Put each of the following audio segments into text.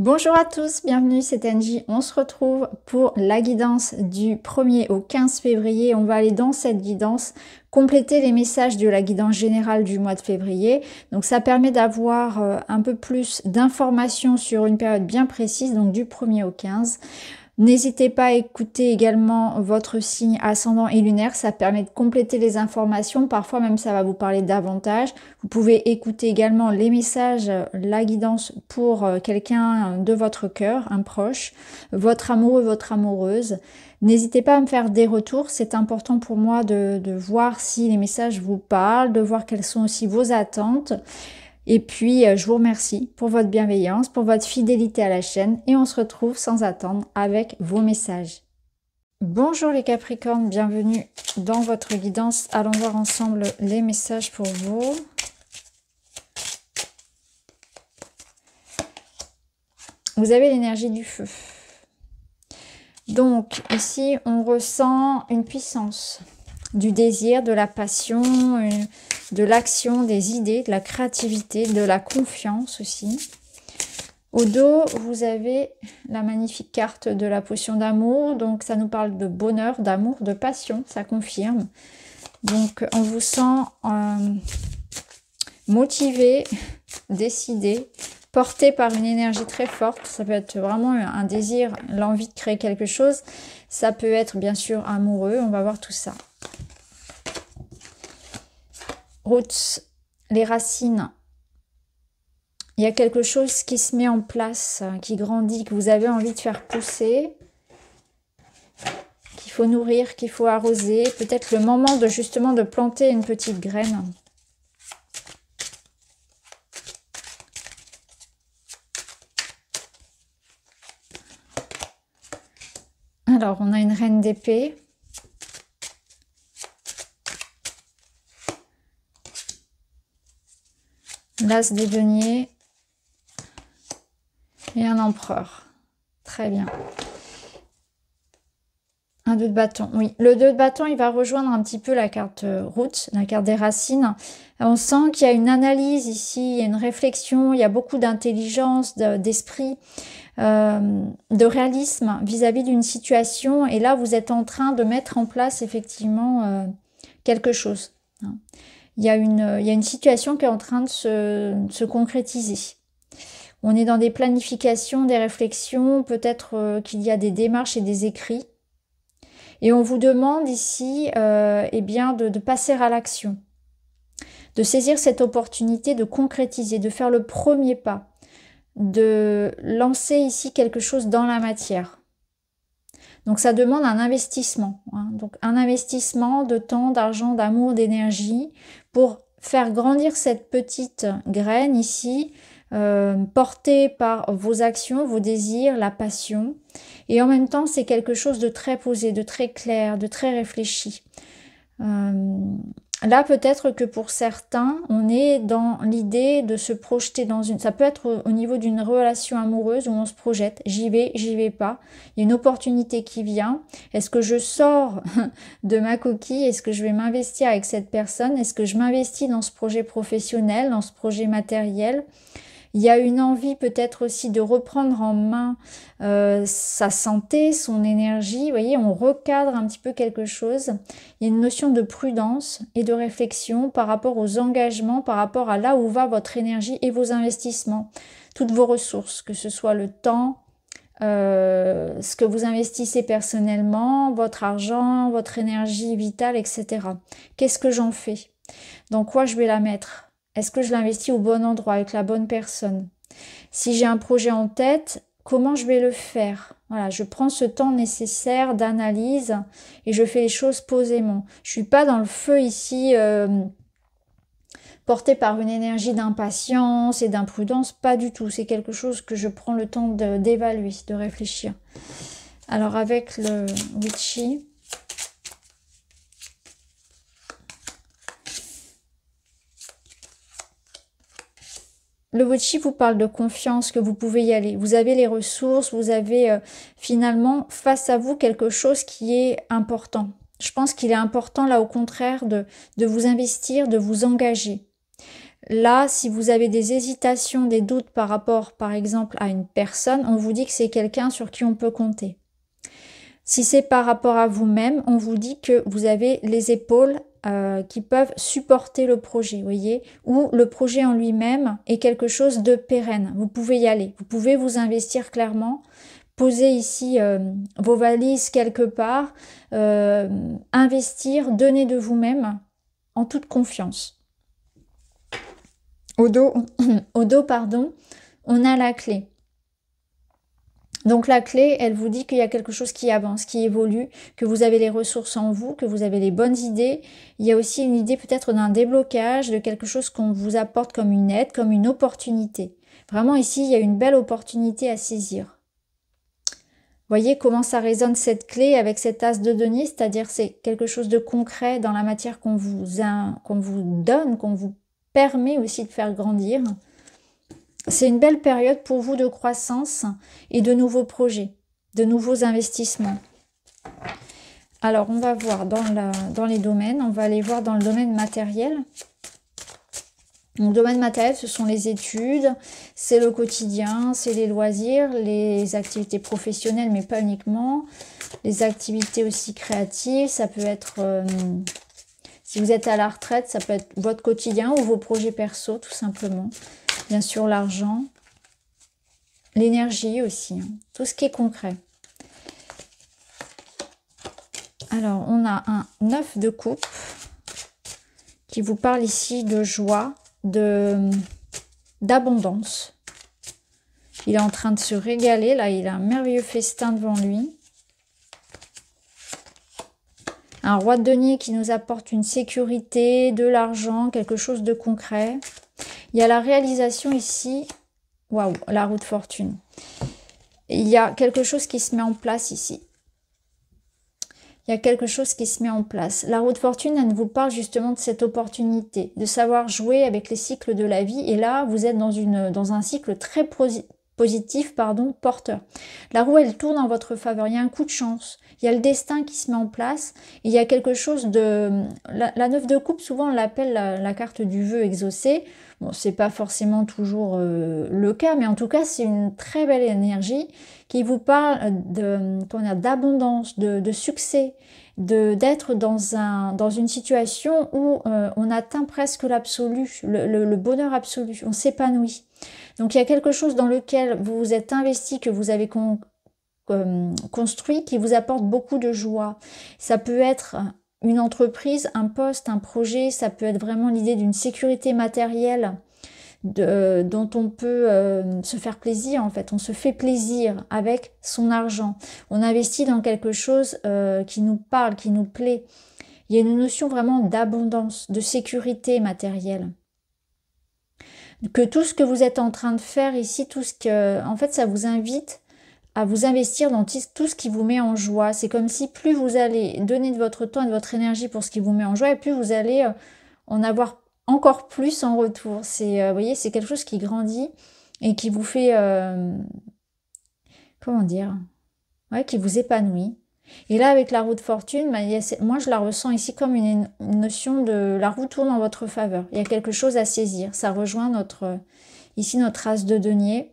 Bonjour à tous, bienvenue, c'est Angie. On se retrouve pour la guidance du 1er au 15 février. On va aller dans cette guidance compléter les messages de la guidance générale du mois de février. Donc ça permet d'avoir euh, un peu plus d'informations sur une période bien précise, donc du 1er au 15. N'hésitez pas à écouter également votre signe ascendant et lunaire, ça permet de compléter les informations, parfois même ça va vous parler davantage. Vous pouvez écouter également les messages, euh, la guidance pour euh, quelqu'un euh, de votre cœur, un proche, votre amoureux, votre amoureuse. N'hésitez pas à me faire des retours, c'est important pour moi de, voir si les messages vous parlent, de voir quelles sont aussi vos attentes. Et puis, euh, je vous remercie pour votre bienveillance, pour votre fidélité à la chaîne et on se retrouve sans attendre avec vos messages. Bonjour les Capricornes, bienvenue dans votre guidance. Allons voir ensemble les messages pour vous. Vous avez l'énergie du feu. Donc ici, on ressent une puissance, du désir, de la passion, de l'action, des idées, de la créativité, de la confiance aussi. Au dos, vous avez la magnifique carte de la potion d'amour. Donc, ça nous parle de bonheur, d'amour, de passion. Ça confirme. Donc, on vous sent euh, motivé, décidé, porté par une énergie très forte. Ça peut être vraiment un désir, l'envie de créer quelque chose. Ça peut être, bien sûr, amoureux. On va voir tout ça roots, les racines. Il y a quelque chose qui se met en place, euh, qui grandit, que vous avez envie de faire pousser, qu'il faut nourrir, qu'il faut arroser. Peut-être le moment de justement de planter une petite graine. Alors, on a une reine d'épée. l'as des deniers et un empereur. Très bien. Un deux de bâton, oui. Le deux de bâton, il va rejoindre un petit peu la carte euh, route, la carte des racines. On sent qu'il y a une analyse ici, une réflexion, il y a beaucoup d'intelligence, d'esprit, euh, de réalisme vis-à-vis d'une situation. Et là, vous êtes en train de mettre en place effectivement euh, quelque chose. Hein il euh, y, a une, situation qui est en train de se, concrétiser. On est dans des planifications, des réflexions, peut-être euh, qu'il y a des démarches et des écrits. Et on vous demande ici euh, eh bien de, passer à l'action, de saisir cette opportunité de concrétiser, de faire le premier pas, de lancer ici quelque chose dans la matière. Donc ça demande un investissement. Hein. Donc un investissement de temps, d'argent, d'amour, d'énergie pour faire grandir cette petite graine ici, euh, portée par vos actions, vos désirs, la passion. Et en même temps, c'est quelque chose de très posé, de très clair, de très réfléchi. Euh, Là, peut-être que pour certains, on est dans l'idée de se projeter dans une... Ça peut être au niveau d'une relation amoureuse où on se projette. J'y vais, j'y vais pas. Il y a une opportunité qui vient. Est-ce que je sors de ma coquille Est-ce que je vais m'investir avec cette personne Est-ce que je m'investis dans ce projet professionnel, dans ce projet matériel il y a une envie peut-être aussi de reprendre en main euh, sa santé, son énergie. Vous voyez, on recadre un petit peu quelque chose. Il y a une notion de prudence et de réflexion par rapport aux engagements, par rapport à là où va votre énergie et vos investissements, toutes vos ressources, que ce soit le temps, euh, ce que vous investissez personnellement, votre argent, votre énergie vitale, etc. Qu'est-ce que j'en fais Dans quoi je vais la mettre est-ce que je l'investis au bon endroit avec la bonne personne Si j'ai un projet en tête, comment je vais le faire Voilà, je prends ce temps nécessaire d'analyse et je fais les choses posément. Je suis pas dans le feu ici. Euh, porté par une énergie d'impatience et d'imprudence, pas du tout. C'est quelque chose que je prends le temps d'évaluer, de, de réfléchir. Alors avec le witchy, Le voici vous parle de confiance, que vous pouvez y aller. Vous avez les ressources, vous avez euh, finalement face à vous quelque chose qui est important. Je pense qu'il est important là au contraire de, de vous investir, de vous engager. Là, si vous avez des hésitations, des doutes par rapport par exemple à une personne, on vous dit que c'est quelqu'un sur qui on peut compter. Si c'est par rapport à vous-même, on vous dit que vous avez les épaules euh, qui peuvent supporter le projet, voyez, ou le projet en lui-même est quelque chose de pérenne. Vous pouvez y aller, vous pouvez vous investir clairement, poser ici euh, vos valises quelque part, euh, investir, donner de vous-même en toute confiance. Au dos, au dos, pardon, on a la clé. Donc la clé, elle vous dit qu'il y a quelque chose qui avance, qui évolue, que vous avez les ressources en vous, que vous avez les bonnes idées. Il y a aussi une idée peut-être d'un déblocage, de quelque chose qu'on vous apporte comme une aide, comme une opportunité. Vraiment ici, il y a une belle opportunité à saisir. Voyez comment ça résonne cette clé avec cette as de denis, c'est-à-dire c'est quelque chose de concret dans la matière qu'on vous donne, qu'on vous permet aussi de faire grandir. C'est une belle période pour vous de croissance et de nouveaux projets, de nouveaux investissements. Alors, on va voir dans, les domaines. On va aller voir dans le domaine matériel. Donc, domaine matériel, ce sont les études, c'est le quotidien, c'est les loisirs, les activités professionnelles, mais pas uniquement. Les activités aussi créatives, ça peut être, euh, si vous êtes à la retraite, ça peut être votre quotidien ou vos projets perso, tout simplement bien sûr l'argent, l'énergie aussi, hein. tout ce qui est concret. Alors, on a un 9 de coupe qui vous parle ici de joie, de d'abondance. Il est en train de se régaler, là, il a un merveilleux festin devant lui. Un roi de denier qui nous apporte une sécurité, de l'argent, quelque chose de concret. Il y a la réalisation ici. Waouh, la roue de fortune. Il y a quelque chose qui se met en place ici. Il y a quelque chose qui se met en place. La roue de fortune, elle vous parle justement de cette opportunité, de savoir jouer avec les cycles de la vie. Et là, vous êtes dans, une, dans un cycle très positif, pardon, porteur. La roue, elle tourne en votre faveur. Il y a un coup de chance. Il y a le destin qui se met en place. Il y a quelque chose de... La, neuf de coupe, souvent, on l'appelle la, carte du vœu exaucé. Bon, c'est pas forcément toujours euh, le cas, mais en tout cas, c'est une très belle énergie qui vous parle d'abondance, de, de, de, succès, d'être dans, un, dans une situation où euh, on atteint presque l'absolu, le bonheur absolu, on s'épanouit. Donc il y a quelque chose dans lequel vous vous êtes investi, que vous avez euh, construit, qui vous apporte beaucoup de joie. Ça peut être une entreprise, un poste, un projet, ça peut être vraiment l'idée d'une sécurité matérielle euh, dont on peut euh, se faire plaisir en fait. On se fait plaisir avec son argent. On investit dans quelque chose qui nous parle, qui nous plaît. Il y a une notion vraiment d'abondance, de sécurité matérielle que tout ce que vous êtes en train de faire ici, tout ce que, en fait, ça vous invite à vous investir dans tout ce qui vous met en joie. C'est comme si plus vous allez donner de votre temps et de votre énergie pour ce qui vous met en joie, et plus vous allez euh, en avoir encore plus en retour. C'est, euh, vous voyez, c'est quelque chose qui grandit et qui vous fait, euh, comment dire, ouais, qui vous épanouit. Et là, avec la roue de fortune, bah, moi, je la ressens ici comme une, notion de la roue tourne en votre faveur. Il y a quelque chose à saisir. Ça rejoint notre, ici notre as de denier.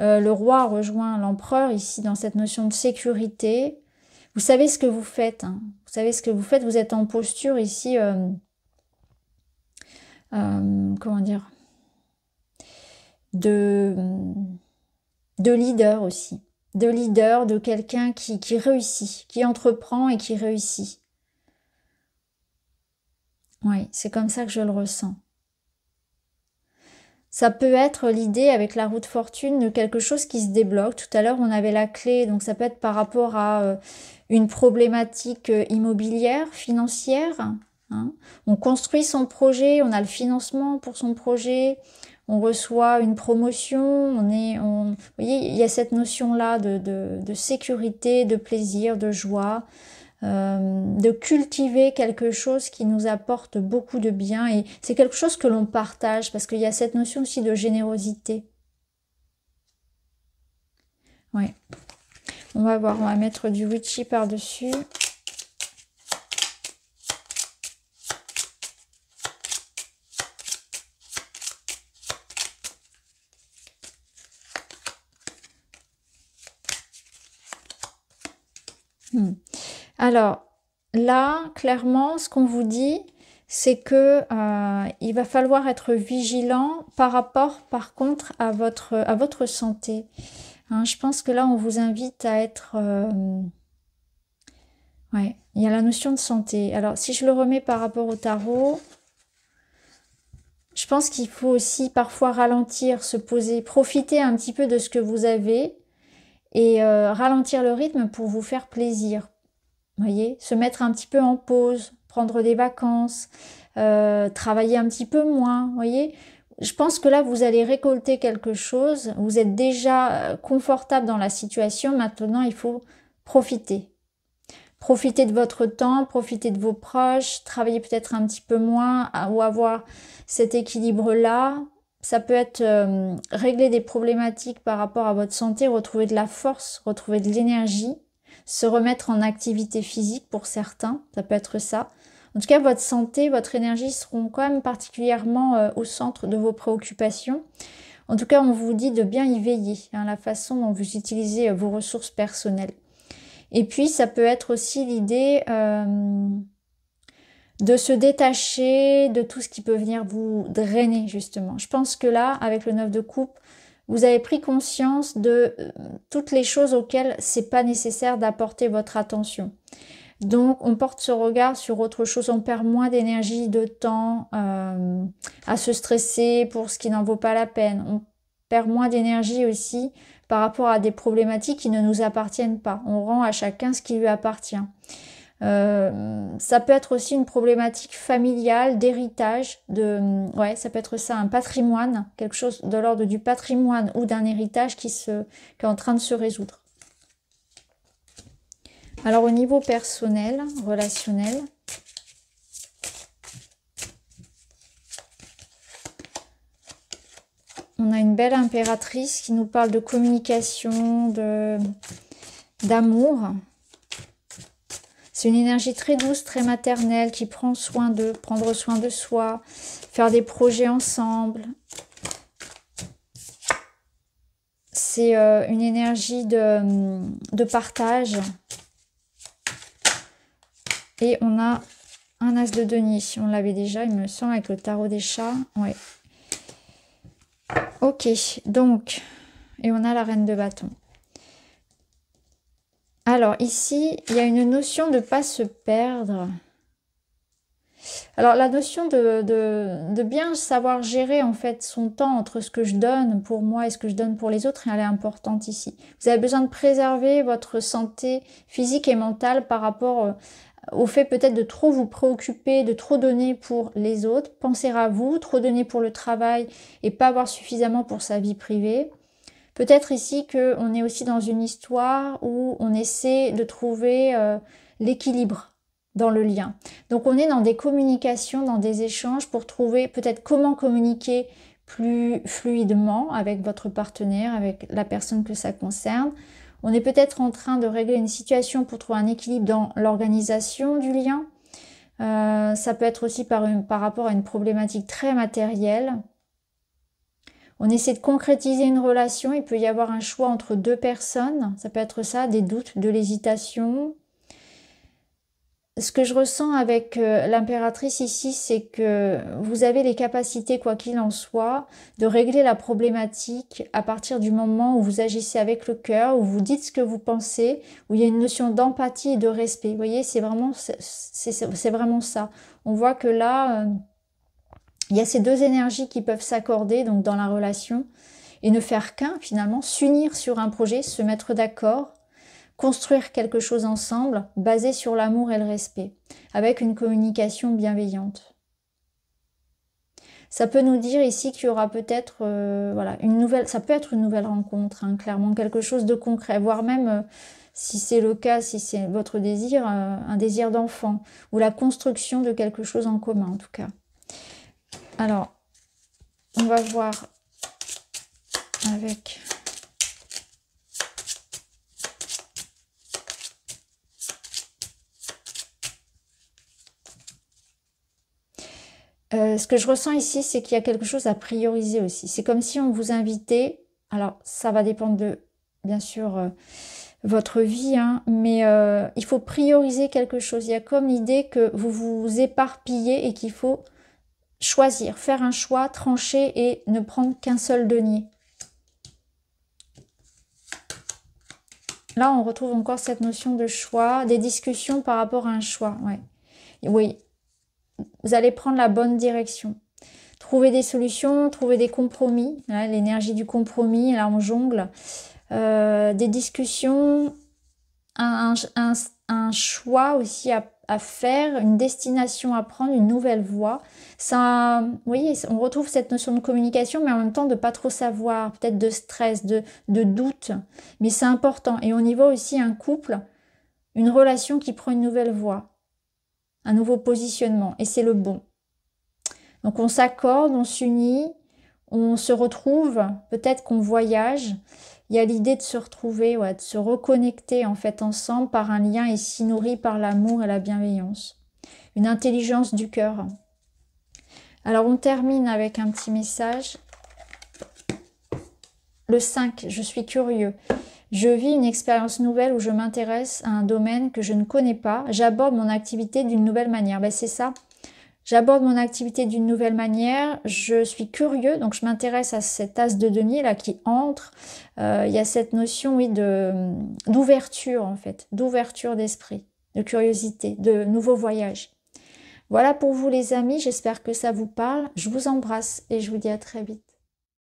Euh, le roi rejoint l'empereur ici dans cette notion de sécurité. Vous savez ce que vous faites. Hein. Vous savez ce que vous faites. Vous êtes en posture ici. Euh, euh, comment dire de, de leader aussi de leader, de quelqu'un qui, réussit, qui entreprend et qui réussit. Oui, c'est comme ça que je le ressens. Ça peut être l'idée avec la route fortune de quelque chose qui se débloque. Tout à l'heure, on avait la clé, donc ça peut être par rapport à euh, une problématique euh, immobilière, financière. Hein. on construit son projet, on a le financement pour son projet, on reçoit une promotion, on est, on, vous voyez, il y a cette notion-là de, de, sécurité, de plaisir, de joie, euh, de cultiver quelque chose qui nous apporte beaucoup de bien et c'est quelque chose que l'on partage parce qu'il y a cette notion aussi de générosité. Ouais. On va voir, on va mettre du witchy par-dessus. Hmm. Alors là, clairement, ce qu'on vous dit, c'est que euh, il va falloir être vigilant par rapport, par contre, à votre à votre santé. Hein, je pense que là, on vous invite à être euh, Ouais, il y a la notion de santé. Alors, si je le remets par rapport au tarot, je pense qu'il faut aussi parfois ralentir, se poser, profiter un petit peu de ce que vous avez et euh, ralentir le rythme pour vous faire plaisir. Voyez, se mettre un petit peu en pause, prendre des vacances, euh, travailler un petit peu moins. Voyez, je pense que là vous allez récolter quelque chose. Vous êtes déjà euh, confortable dans la situation. Maintenant, il faut profiter. Profiter de votre temps, profiter de vos proches, travailler peut-être un petit peu moins ou avoir cet équilibre-là, ça peut être euh, régler des problématiques par rapport à votre santé, retrouver de la force, retrouver de l'énergie, se remettre en activité physique pour certains, ça peut être ça. En tout cas, votre santé, votre énergie seront quand même particulièrement euh, au centre de vos préoccupations. En tout cas, on vous dit de bien y veiller, hein, la façon dont vous utilisez euh, vos ressources personnelles. Et puis, ça peut être aussi l'idée... Euh, de se détacher de tout ce qui peut venir vous drainer justement. Je pense que là, avec le 9 de coupe, vous avez pris conscience de euh, toutes les choses auxquelles c'est pas nécessaire d'apporter votre attention. Donc on porte ce regard sur autre chose, on perd moins d'énergie, de temps euh, à se stresser pour ce qui n'en vaut pas la peine. On perd moins d'énergie aussi par rapport à des problématiques qui ne nous appartiennent pas. On rend à chacun ce qui lui appartient. Euh, ça peut être aussi une problématique familiale, d'héritage, de ça peut être ça, un patrimoine, quelque chose de l'ordre du patrimoine ou d'un héritage qui qui est en train de se résoudre. Alors au niveau personnel, relationnel, on a une belle impératrice qui nous parle de communication, de d'amour, c'est une énergie très douce, très maternelle, qui prend soin d'eux, prendre soin de soi, faire des projets ensemble. C'est euh, une énergie de, partage. Et on a un as de Denis, On l'avait déjà, il me semble, avec le tarot des chats. Ouais. Ok, donc... Et on a la reine de bâton. Alors ici, il y a une notion de ne pas se perdre. Alors la notion de, bien savoir gérer en fait son temps entre ce que je donne pour moi et ce que je donne pour les autres, elle est importante ici. Vous avez besoin de préserver votre santé physique et mentale par rapport euh, au fait peut-être de trop vous préoccuper, de trop donner pour les autres. Penser à vous, trop donner pour le travail et pas avoir suffisamment pour sa vie privée. Peut-être ici qu'on est aussi dans une histoire où on essaie de trouver euh, l'équilibre dans le lien. Donc on est dans des communications, dans des échanges pour trouver peut-être comment communiquer plus fluidement avec votre partenaire, avec la personne que ça concerne. On est peut-être en train de régler une situation pour trouver un équilibre dans l'organisation du lien. Euh, ça peut être aussi par, par rapport à une problématique très matérielle, on essaie de concrétiser une relation. Il peut y avoir un choix entre deux personnes. Ça peut être ça, des doutes, de l'hésitation. Ce que je ressens avec euh, l'impératrice ici, c'est que vous avez les capacités, quoi qu'il en soit, de régler la problématique à partir du moment où vous agissez avec le cœur, où vous dites ce que vous pensez, où il y a une notion d'empathie et de respect. Vous voyez, c'est vraiment, c'est vraiment ça. On voit que là, euh, il y a ces deux énergies qui peuvent s'accorder donc dans la relation et ne faire qu'un finalement, s'unir sur un projet, se mettre d'accord, construire quelque chose ensemble basé sur l'amour et le respect, avec une communication bienveillante. Ça peut nous dire ici qu'il y aura peut-être euh, voilà une nouvelle, ça peut être une nouvelle rencontre, hein, clairement quelque chose de concret, voire même euh, si c'est le cas, si c'est votre désir, euh, un désir d'enfant ou la construction de quelque chose en commun en tout cas. Alors, on va voir avec euh, ce que je ressens ici, c'est qu'il y a quelque chose à prioriser aussi. C'est comme si on vous invitait, alors ça va dépendre de, bien sûr, euh, votre vie, hein, mais euh, il faut prioriser quelque chose. Il y a comme l'idée que vous vous éparpillez et qu'il faut choisir, faire un choix, trancher et ne prendre qu'un seul denier. Là, on retrouve encore cette notion de choix, des discussions par rapport à un choix. Ouais. Oui, vous allez prendre la bonne direction. Trouver des solutions, trouver des compromis, l'énergie du compromis, là on jongle. Euh, des discussions, un, un choix aussi à à faire, une destination à prendre, une nouvelle voie. Ça, vous voyez, on retrouve cette notion de communication, mais en même temps de pas trop savoir, peut-être de stress, de, de doute. Mais c'est important. Et on y voit aussi un couple, une relation qui prend une nouvelle voie, un nouveau positionnement. Et c'est le bon. Donc on s'accorde, on s'unit, on se retrouve, peut-être qu'on voyage il y a l'idée de se retrouver, ouais, de se reconnecter en fait ensemble par un lien ici nourri par l'amour et la bienveillance. Une intelligence du cœur. Alors on termine avec un petit message. Le 5, je suis curieux. Je vis une expérience nouvelle où je m'intéresse à un domaine que je ne connais pas. J'aborde mon activité d'une nouvelle manière. Ben, c'est ça. J'aborde mon activité d'une nouvelle manière, je suis curieux, donc je m'intéresse à cette as de demi là qui entre. Euh, il y a cette notion, oui, de d'ouverture en fait, d'ouverture d'esprit, de curiosité, de nouveaux voyages. Voilà pour vous les amis, j'espère que ça vous parle. Je vous embrasse et je vous dis à très vite.